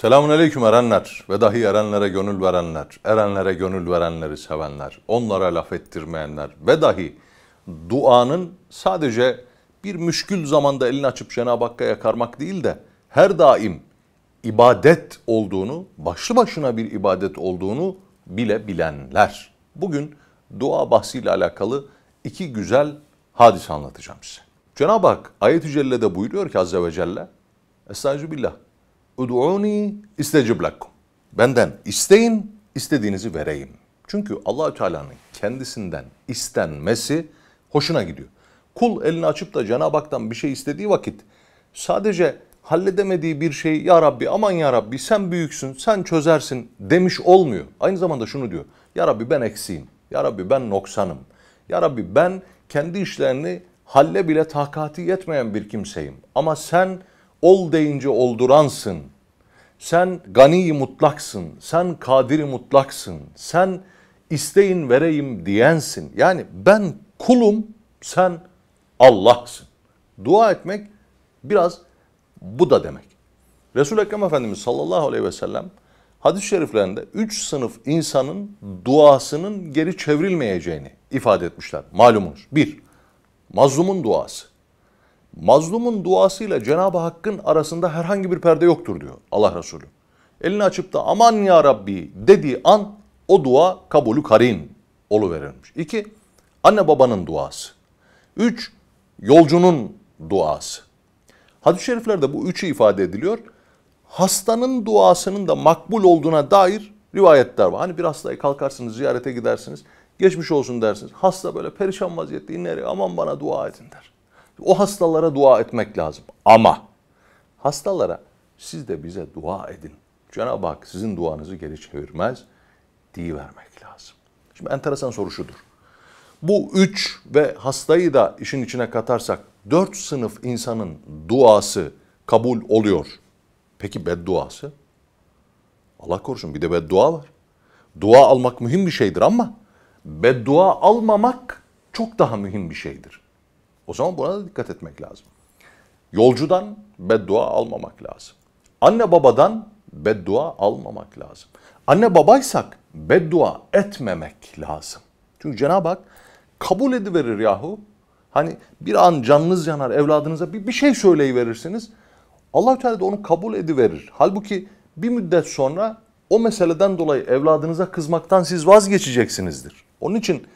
Selamun aleyküm erenler ve dahi erenlere gönül verenler, erenlere gönül verenleri sevenler, onlara laf ettirmeyenler ve dahi duanın sadece bir müşkül zamanda elini açıp Cenab-ı Hakk'a yakarmak değil de her daim ibadet olduğunu, başlı başına bir ibadet olduğunu bile bilenler. Bugün dua bahsiyle alakalı iki güzel hadis anlatacağım size. Cenab-ı Hak ayet-i cellede buyuruyor ki azze ve celle Estaizu billah Udu'uni istecib lakum. Benden isteyin, istediğinizi vereyim. Çünkü Allahü Teala'nın kendisinden istenmesi hoşuna gidiyor. Kul elini açıp da Cenab-ı Hak'tan bir şey istediği vakit sadece halledemediği bir şeyi ya Rabbi aman ya Rabbi sen büyüksün, sen çözersin demiş olmuyor. Aynı zamanda şunu diyor. Ya Rabbi ben eksiğim. Ya Rabbi ben noksanım. Ya Rabbi ben kendi işlerini halle bile takati yetmeyen bir kimseyim. Ama sen ol deyince olduransın.'' Sen gani mutlaksın, sen kadiri mutlaksın, sen isteyin vereyim diyensin. Yani ben kulum, sen Allah'sın. Dua etmek biraz bu da demek. Resul-i Ekrem Efendimiz sallallahu aleyhi ve sellem hadis-i şeriflerinde üç sınıf insanın duasının geri çevrilmeyeceğini ifade etmişler. Malumunuz. Bir, mazlumun duası mazlumun duasıyla Cenab-ı Hakk'ın arasında herhangi bir perde yoktur diyor Allah Resulü. Elini açıp da aman ya Rabbi dediği an o dua kabulü karin verilmiş. İki, anne babanın duası. Üç, yolcunun duası. Hadis-i şeriflerde bu üçü ifade ediliyor. Hastanın duasının da makbul olduğuna dair rivayetler var. Hani bir hastayı kalkarsınız, ziyarete gidersiniz, geçmiş olsun dersiniz. Hasta böyle perişan vaziyette inler, aman bana dua edin der. O hastalara dua etmek lazım. Ama hastalara siz de bize dua edin. Cenab-ı Hak sizin duanızı geri çevirmez vermek lazım. Şimdi enteresan soru şudur. Bu üç ve hastayı da işin içine katarsak dört sınıf insanın duası kabul oluyor. Peki bedduası? Allah korusun bir de beddua var. Dua almak mühim bir şeydir ama beddua almamak çok daha mühim bir şeydir. O zaman buna da dikkat etmek lazım. Yolcudan beddua almamak lazım. Anne babadan beddua almamak lazım. Anne babaysak beddua etmemek lazım. Çünkü Cenab-ı Hak kabul ediverir yahu. Hani bir an canınız yanar evladınıza bir, bir şey söyleyiverirsiniz. Allahü Teala da onu kabul ediverir. Halbuki bir müddet sonra o meseleden dolayı evladınıza kızmaktan siz vazgeçeceksinizdir. Onun için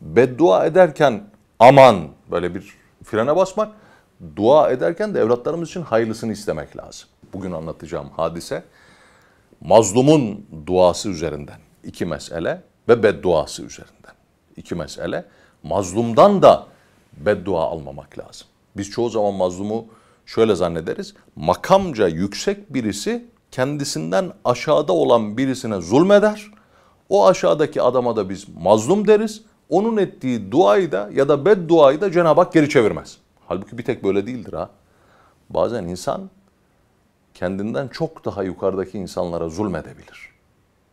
beddua ederken aman böyle bir frene basmak, dua ederken de evlatlarımız için hayırlısını istemek lazım. Bugün anlatacağım hadise mazlumun duası üzerinden iki mesele ve bedduası üzerinden iki mesele. Mazlumdan da beddua almamak lazım. Biz çoğu zaman mazlumu şöyle zannederiz. Makamca yüksek birisi kendisinden aşağıda olan birisine zulmeder. O aşağıdaki adama da biz mazlum deriz onun ettiği duayı da ya da bedduayı da Cenab-ı Hak geri çevirmez. Halbuki bir tek böyle değildir ha. Bazen insan kendinden çok daha yukarıdaki insanlara zulmedebilir.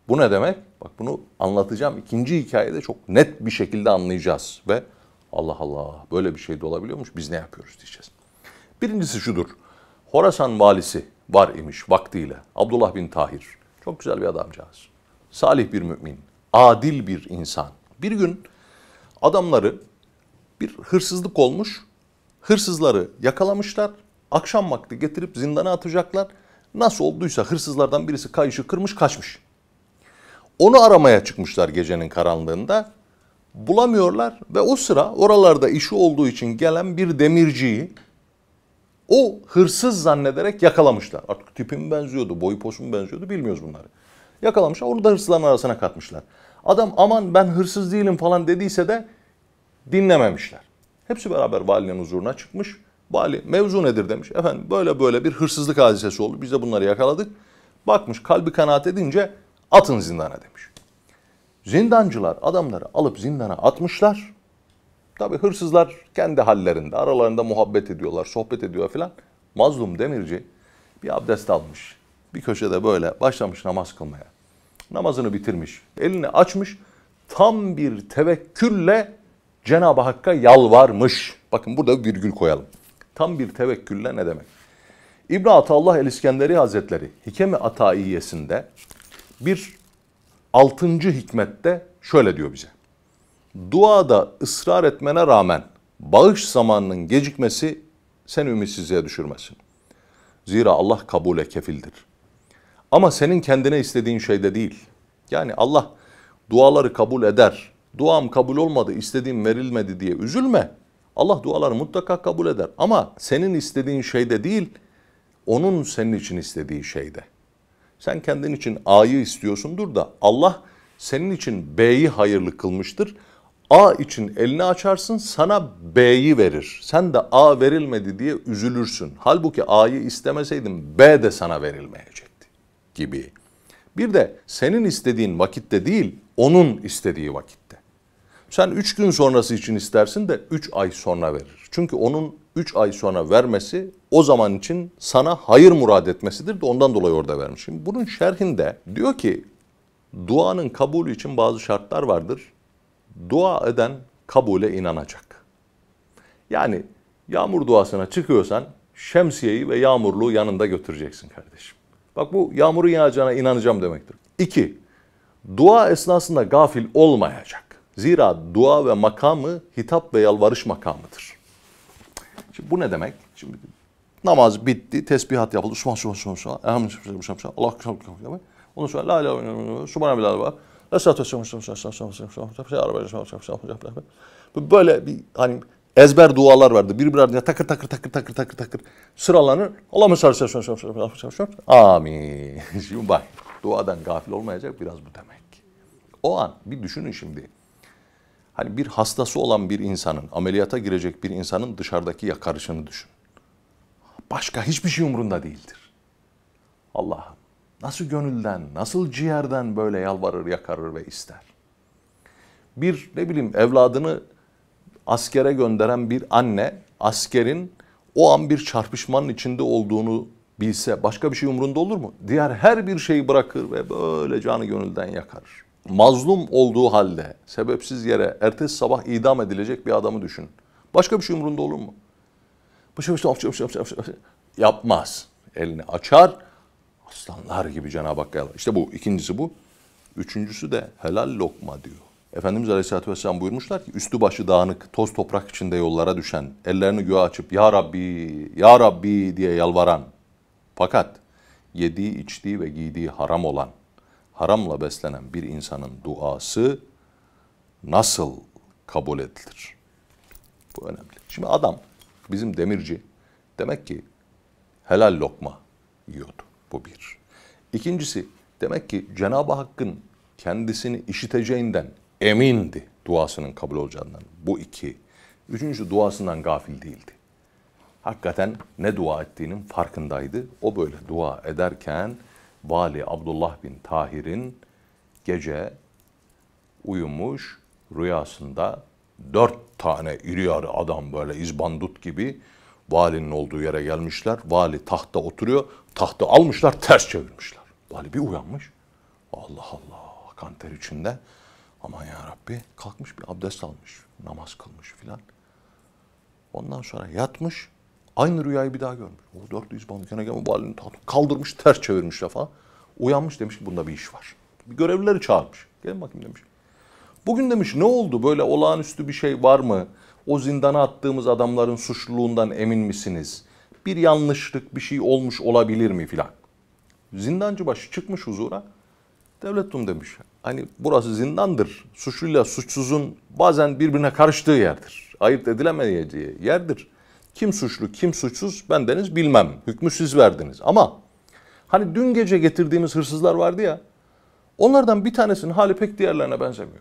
Bu ne demek? Bak bunu anlatacağım. İkinci hikayede çok net bir şekilde anlayacağız ve Allah Allah böyle bir şey de olabiliyormuş biz ne yapıyoruz diyeceğiz. Birincisi şudur. Horasan valisi var imiş vaktiyle. Abdullah bin Tahir. Çok güzel bir adamcağız. Salih bir mümin. Adil bir insan. Bir gün adamları bir hırsızlık olmuş. Hırsızları yakalamışlar. Akşam vakti getirip zindana atacaklar. Nasıl olduysa hırsızlardan birisi kayışı kırmış kaçmış. Onu aramaya çıkmışlar gecenin karanlığında. Bulamıyorlar ve o sıra oralarda işi olduğu için gelen bir demirciyi o hırsız zannederek yakalamışlar. Artık tipim benziyordu, boyu posum benziyordu bilmiyoruz bunları. Yakalamışlar onu da hırsızların arasına katmışlar. Adam aman ben hırsız değilim falan dediyse de dinlememişler. Hepsi beraber valinin huzuruna çıkmış. Vali mevzu nedir demiş. Efendim böyle böyle bir hırsızlık hadisesi oldu. Biz de bunları yakaladık. Bakmış kalbi kanaat edince atın zindana demiş. Zindancılar adamları alıp zindana atmışlar. Tabi hırsızlar kendi hallerinde aralarında muhabbet ediyorlar, sohbet ediyor filan. Mazlum Demirci bir abdest almış. Bir köşede böyle başlamış namaz kılmaya. Namazını bitirmiş. Elini açmış. Tam bir tevekkülle Cenab-ı Hakk'a yalvarmış. Bakın burada virgül koyalım. Tam bir tevekkülle ne demek? İbn Ataullah el-İskenderi Hazretleri Hikemi Ataiyesinde bir altıncı hikmette şöyle diyor bize. Duada ısrar etmene rağmen bağış zamanının gecikmesi seni ümitsizliğe düşürmesin. Zira Allah kabule kefildir. Ama senin kendine istediğin şeyde değil. Yani Allah duaları kabul eder duam kabul olmadı, istediğim verilmedi diye üzülme. Allah duaları mutlaka kabul eder. Ama senin istediğin şeyde değil, onun senin için istediği şeyde. Sen kendin için A'yı istiyorsundur da Allah senin için B'yi hayırlı kılmıştır. A için elini açarsın sana B'yi verir. Sen de A verilmedi diye üzülürsün. Halbuki A'yı istemeseydin B de sana verilmeyecekti gibi. Bir de senin istediğin vakitte değil onun istediği vakit. Sen 3 gün sonrası için istersin de 3 ay sonra verir. Çünkü onun 3 ay sonra vermesi o zaman için sana hayır murad etmesidir de ondan dolayı orada vermiş. Şimdi bunun şerhinde diyor ki duanın kabulü için bazı şartlar vardır. Dua eden kabule inanacak. Yani yağmur duasına çıkıyorsan şemsiyeyi ve yağmurluğu yanında götüreceksin kardeşim. Bak bu yağmuru yağacağına inanacağım demektir. İki, dua esnasında gafil olmayacak. Zira dua ve makamı hitap ve yalvarış makamıdır. Şimdi bu ne demek? Şimdi namaz bitti, tesbihat yapıldı. Subhan subhan subhan subhan. Elhamdülillah subhan subhan. Allah subhan subhan. Ondan sonra la ilahe illallah. Subhan bilal var. La satü subhan subhan subhan subhan. Böyle bir hani ezber dualar vardı. Birbirlerine takır takır takır takır takır takır sıralanır. Allah mesela subhan subhan subhan subhan. Amin. Şimdi bak duadan gafil olmayacak biraz bu demek. O an bir düşünün şimdi. Hani bir hastası olan bir insanın, ameliyata girecek bir insanın dışarıdaki yakarışını düşün. Başka hiçbir şey umrunda değildir. Allah'ım nasıl gönülden, nasıl ciğerden böyle yalvarır, yakarır ve ister. Bir ne bileyim evladını askere gönderen bir anne, askerin o an bir çarpışmanın içinde olduğunu bilse başka bir şey umrunda olur mu? Diğer her bir şeyi bırakır ve böyle canı gönülden yakarır mazlum olduğu halde sebepsiz yere ertesi sabah idam edilecek bir adamı düşün. Başka bir şey umurunda olur mu? Başka bir şey yapacağım, şey, şey, yapacağım, şey. Yapmaz. Elini açar. Aslanlar gibi Cenab-ı Hakk'a İşte bu. ikincisi bu. Üçüncüsü de helal lokma diyor. Efendimiz Aleyhisselatü Vesselam buyurmuşlar ki üstü başı dağınık, toz toprak içinde yollara düşen, ellerini göğe açıp Ya Rabbi, Ya Rabbi diye yalvaran fakat yediği, içtiği ve giydiği haram olan haramla beslenen bir insanın duası nasıl kabul edilir? Bu önemli. Şimdi adam bizim demirci demek ki helal lokma yiyordu. Bu bir. İkincisi demek ki Cenab-ı Hakk'ın kendisini işiteceğinden emindi duasının kabul olacağından. Bu iki. Üçüncü duasından gafil değildi. Hakikaten ne dua ettiğinin farkındaydı. O böyle dua ederken Vali Abdullah bin Tahir'in gece uyumuş rüyasında dört tane iri yarı adam böyle izbandut gibi valinin olduğu yere gelmişler. Vali tahta oturuyor. Tahtı almışlar ters çevirmişler. Vali bir uyanmış. Allah Allah kanter içinde. Aman ya Rabbi kalkmış bir abdest almış. Namaz kılmış filan. Ondan sonra yatmış. Aynı rüyayı bir daha görmüş. O 400 yüz bandı kenegeme valinin kaldırmış ters çevirmiş lafa. Uyanmış demiş ki bunda bir iş var. Bir görevlileri çağırmış. Gelin bakayım demiş. Bugün demiş ne oldu böyle olağanüstü bir şey var mı? O zindana attığımız adamların suçluluğundan emin misiniz? Bir yanlışlık bir şey olmuş olabilir mi filan? Zindancı başı çıkmış huzura. Devletum demiş. Hani burası zindandır. Suçluyla suçsuzun bazen birbirine karıştığı yerdir. Ayırt edilemeyeceği yerdir. Kim suçlu, kim suçsuz Ben deniz bilmem. Hükmü siz verdiniz. Ama hani dün gece getirdiğimiz hırsızlar vardı ya. Onlardan bir tanesinin hali pek diğerlerine benzemiyor.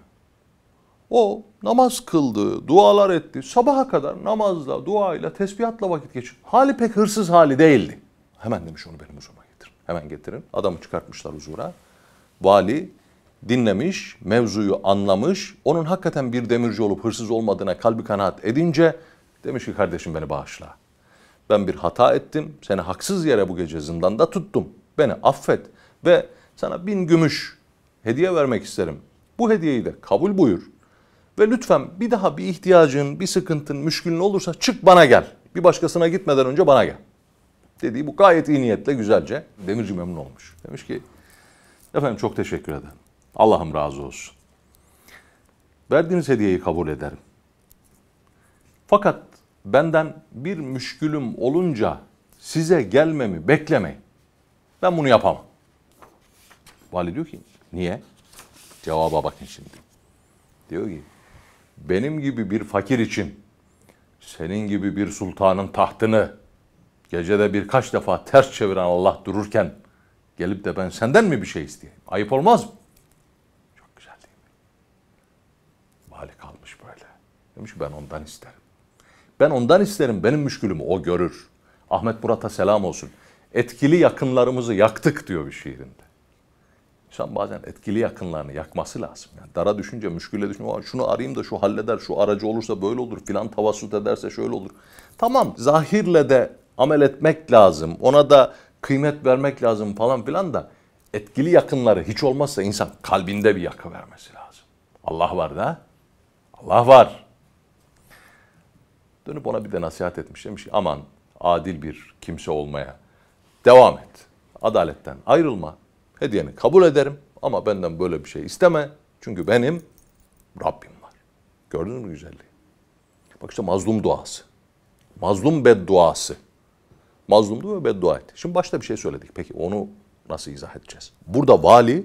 O namaz kıldı, dualar etti. Sabaha kadar namazla, duayla, tesbihatla vakit geçirdi. Hali pek hırsız hali değildi. Hemen demiş onu benim huzuruma getirin. Hemen getirin. Adamı çıkartmışlar huzura. Vali dinlemiş, mevzuyu anlamış, onun hakikaten bir demirci olup hırsız olmadığına kalbi kanaat edince Demiş ki kardeşim beni bağışla. Ben bir hata ettim. Seni haksız yere bu gece zindanda tuttum. Beni affet ve sana bin gümüş hediye vermek isterim. Bu hediyeyi de kabul buyur. Ve lütfen bir daha bir ihtiyacın, bir sıkıntın, müşkülün olursa çık bana gel. Bir başkasına gitmeden önce bana gel. Dediği bu gayet iyi niyetle güzelce demirci memnun olmuş. Demiş ki efendim çok teşekkür ederim. Allah'ım razı olsun. Verdiğiniz hediyeyi kabul ederim. Fakat benden bir müşkülüm olunca size gelmemi beklemeyin. Ben bunu yapamam. Vali diyor ki niye? Cevaba bakın şimdi. Diyor ki benim gibi bir fakir için senin gibi bir sultanın tahtını gecede birkaç defa ters çeviren Allah dururken gelip de ben senden mi bir şey isteyeyim? Ayıp olmaz mı? Çok güzel değil mi? Vali kalmış böyle. Demiş ki ben ondan isterim. Ben ondan isterim. Benim müşkülümü o görür. Ahmet Murat'a selam olsun. Etkili yakınlarımızı yaktık diyor bir şiirinde. İnsan bazen etkili yakınlarını yakması lazım. Yani dara düşünce, müşküle düşünce, şunu arayayım da şu halleder, şu aracı olursa böyle olur, filan tavasut ederse şöyle olur. Tamam, zahirle de amel etmek lazım, ona da kıymet vermek lazım falan filan da etkili yakınları hiç olmazsa insan kalbinde bir yakı vermesi lazım. Allah var da, Allah var. Dönüp ona bir de nasihat etmiş. Demiş ki aman adil bir kimse olmaya devam et. Adaletten ayrılma. Hediyeni kabul ederim ama benden böyle bir şey isteme. Çünkü benim Rabbim var. Gördün mü güzelliği? Bak işte mazlum duası. Mazlum bedduası. Mazlumdu ve beddua etti. Şimdi başta bir şey söyledik. Peki onu nasıl izah edeceğiz? Burada vali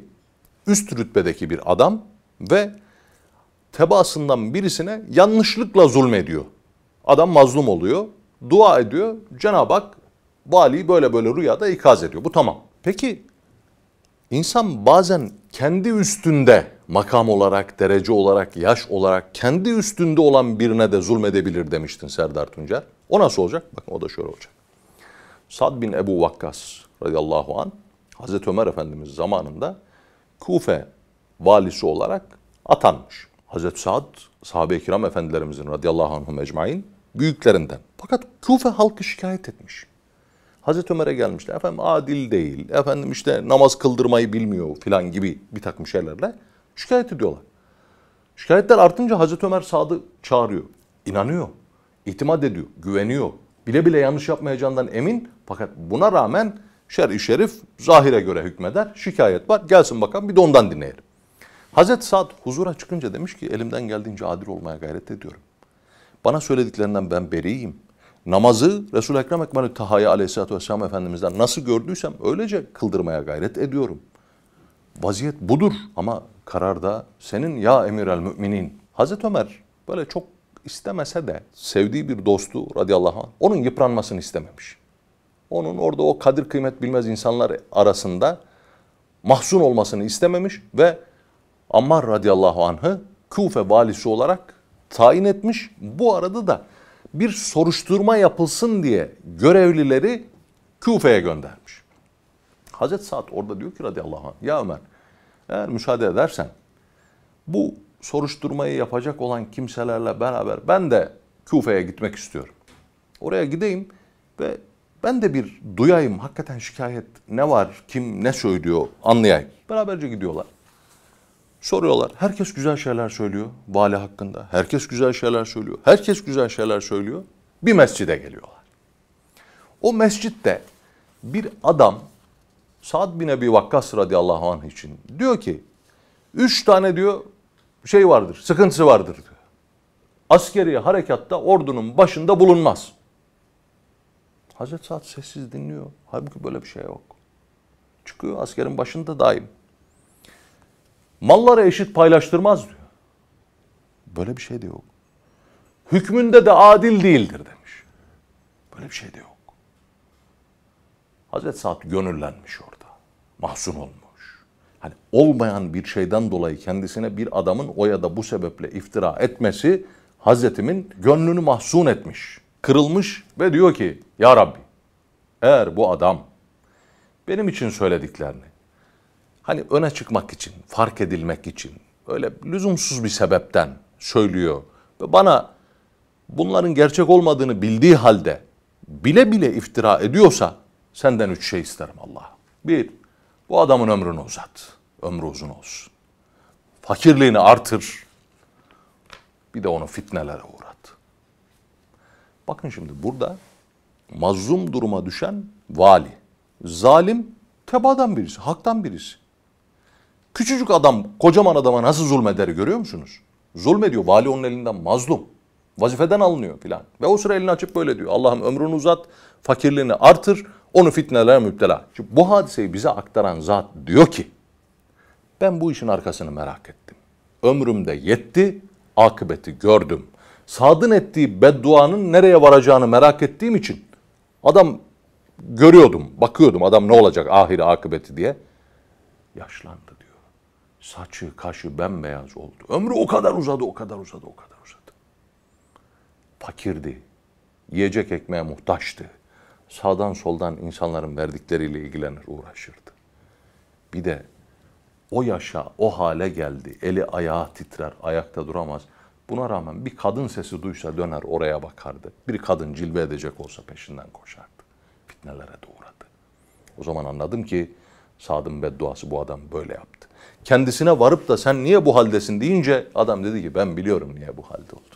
üst rütbedeki bir adam ve tebaasından birisine yanlışlıkla zulmediyor. Adam mazlum oluyor. Dua ediyor. Cenab-ı Hak valiyi böyle böyle rüyada ikaz ediyor. Bu tamam. Peki insan bazen kendi üstünde makam olarak, derece olarak, yaş olarak kendi üstünde olan birine de zulmedebilir demiştin Serdar Tuncer. O nasıl olacak? Bakın o da şöyle olacak. Sad bin Ebu Vakkas radıyallahu an Hazreti Ömer Efendimiz zamanında Kufe valisi olarak atanmış. Hazreti Sad, sahabe-i kiram efendilerimizin radıyallahu anhum ecmain büyüklerinden. Fakat Kufe halkı şikayet etmiş. Hazreti Ömer'e gelmişler. Efendim adil değil, efendim işte namaz kıldırmayı bilmiyor filan gibi bir takım şeylerle şikayet ediyorlar. Şikayetler artınca Hazreti Ömer Sadı çağırıyor. İnanıyor, itimat ediyor, güveniyor. Bile bile yanlış yapmayacağından emin fakat buna rağmen şer-i şerif zahire göre hükmeder. Şikayet var. Gelsin bakalım bir de ondan dinleyelim. Hazreti Sad huzura çıkınca demiş ki elimden geldiğince adil olmaya gayret ediyorum. Bana söylediklerinden ben beriyim. Namazı Resul-i Ekrem Ekmenü Taha'ya aleyhissalatü vesselam Efendimiz'den nasıl gördüysem öylece kıldırmaya gayret ediyorum. Vaziyet budur ama karar da senin ya emir el müminin. Hazreti Ömer böyle çok istemese de sevdiği bir dostu radıyallahu anh onun yıpranmasını istememiş. Onun orada o kadir kıymet bilmez insanlar arasında mahzun olmasını istememiş ve Ammar radıyallahu anh'ı Küfe valisi olarak tayin etmiş. Bu arada da bir soruşturma yapılsın diye görevlileri Küfe'ye göndermiş. Hazreti Saad orada diyor ki radıyallahu anh ya Ömer eğer müsaade edersen bu soruşturmayı yapacak olan kimselerle beraber ben de Küfe'ye gitmek istiyorum. Oraya gideyim ve ben de bir duyayım hakikaten şikayet ne var, kim ne söylüyor anlayayım. Beraberce gidiyorlar. Soruyorlar. Herkes güzel şeyler söylüyor vali hakkında. Herkes güzel şeyler söylüyor. Herkes güzel şeyler söylüyor. Bir mescide geliyorlar. O mescitte bir adam Sa'd bin Ebi Vakkas radıyallahu anh için diyor ki üç tane diyor şey vardır, sıkıntısı vardır diyor. Askeri harekatta ordunun başında bulunmaz. Hazreti Sa'd sessiz dinliyor. Halbuki böyle bir şey yok. Çıkıyor askerin başında daim malları eşit paylaştırmaz diyor. Böyle bir şey de yok. Hükmünde de adil değildir demiş. Böyle bir şey de yok. Hazreti Saad gönüllenmiş orada. Mahzun olmuş. Hani olmayan bir şeyden dolayı kendisine bir adamın o ya da bu sebeple iftira etmesi Hazretimin gönlünü mahzun etmiş. Kırılmış ve diyor ki Ya Rabbi eğer bu adam benim için söylediklerini Hani öne çıkmak için, fark edilmek için, öyle lüzumsuz bir sebepten söylüyor. Ve bana bunların gerçek olmadığını bildiği halde bile bile iftira ediyorsa senden üç şey isterim Allah. Bir, bu adamın ömrünü uzat. Ömrü uzun olsun. Fakirliğini artır. Bir de onu fitnelere uğrat. Bakın şimdi burada mazlum duruma düşen vali. Zalim tebadan birisi, haktan birisi. Küçücük adam kocaman adama nasıl zulmeder görüyor musunuz? Zulmediyor. Vali onun elinden mazlum. Vazifeden alınıyor filan. Ve o sıra elini açıp böyle diyor. Allah'ım ömrünü uzat, fakirliğini artır, onu fitnelere müptela. Şimdi bu hadiseyi bize aktaran zat diyor ki, ben bu işin arkasını merak ettim. Ömrümde yetti, akıbeti gördüm. Sad'ın ettiği bedduanın nereye varacağını merak ettiğim için adam görüyordum, bakıyordum adam ne olacak ahire akıbeti diye. Yaşlandı diyor. Saçı, kaşı bembeyaz oldu. Ömrü o kadar uzadı, o kadar uzadı, o kadar uzadı. Fakirdi. Yiyecek ekmeğe muhtaçtı. Sağdan soldan insanların verdikleriyle ilgilenir, uğraşırdı. Bir de o yaşa, o hale geldi. Eli ayağa titrer, ayakta duramaz. Buna rağmen bir kadın sesi duysa döner oraya bakardı. Bir kadın cilve edecek olsa peşinden koşardı. Fitnelere de O zaman anladım ki Sad'ın bedduası bu adam böyle yaptı kendisine varıp da sen niye bu haldesin deyince adam dedi ki ben biliyorum niye bu halde oldu.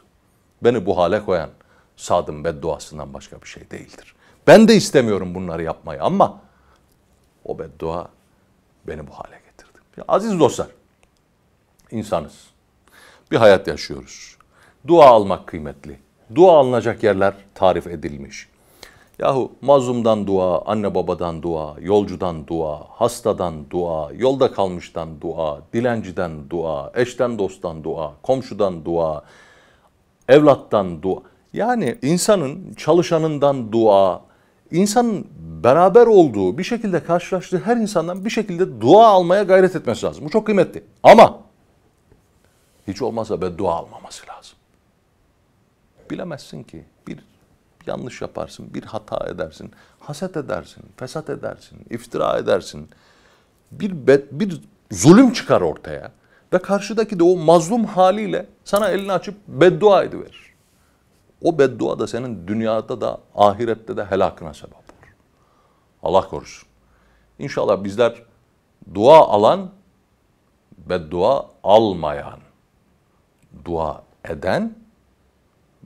Beni bu hale koyan Sad'ın bedduasından başka bir şey değildir. Ben de istemiyorum bunları yapmayı ama o beddua beni bu hale getirdi. Ya aziz dostlar, insanız. Bir hayat yaşıyoruz. Dua almak kıymetli. Dua alınacak yerler tarif edilmiş. Yahu mazlumdan dua, anne babadan dua, yolcudan dua, hastadan dua, yolda kalmıştan dua, dilenciden dua, eşten dosttan dua, komşudan dua, evlattan dua. Yani insanın çalışanından dua, insanın beraber olduğu, bir şekilde karşılaştığı her insandan bir şekilde dua almaya gayret etmesi lazım. Bu çok kıymetli. Ama hiç olmazsa dua almaması lazım. Bilemezsin ki yanlış yaparsın, bir hata edersin, haset edersin, fesat edersin, iftira edersin. Bir bet, bir zulüm çıkar ortaya ve karşıdaki de o mazlum haliyle sana elini açıp beddua ediverir. O beddua da senin dünyada da ahirette de helakına sebep olur. Allah korusun. İnşallah bizler dua alan, beddua almayan, dua eden,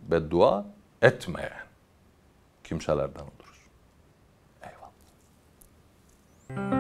beddua etmeyen kimselerden oluruz. Eyvallah.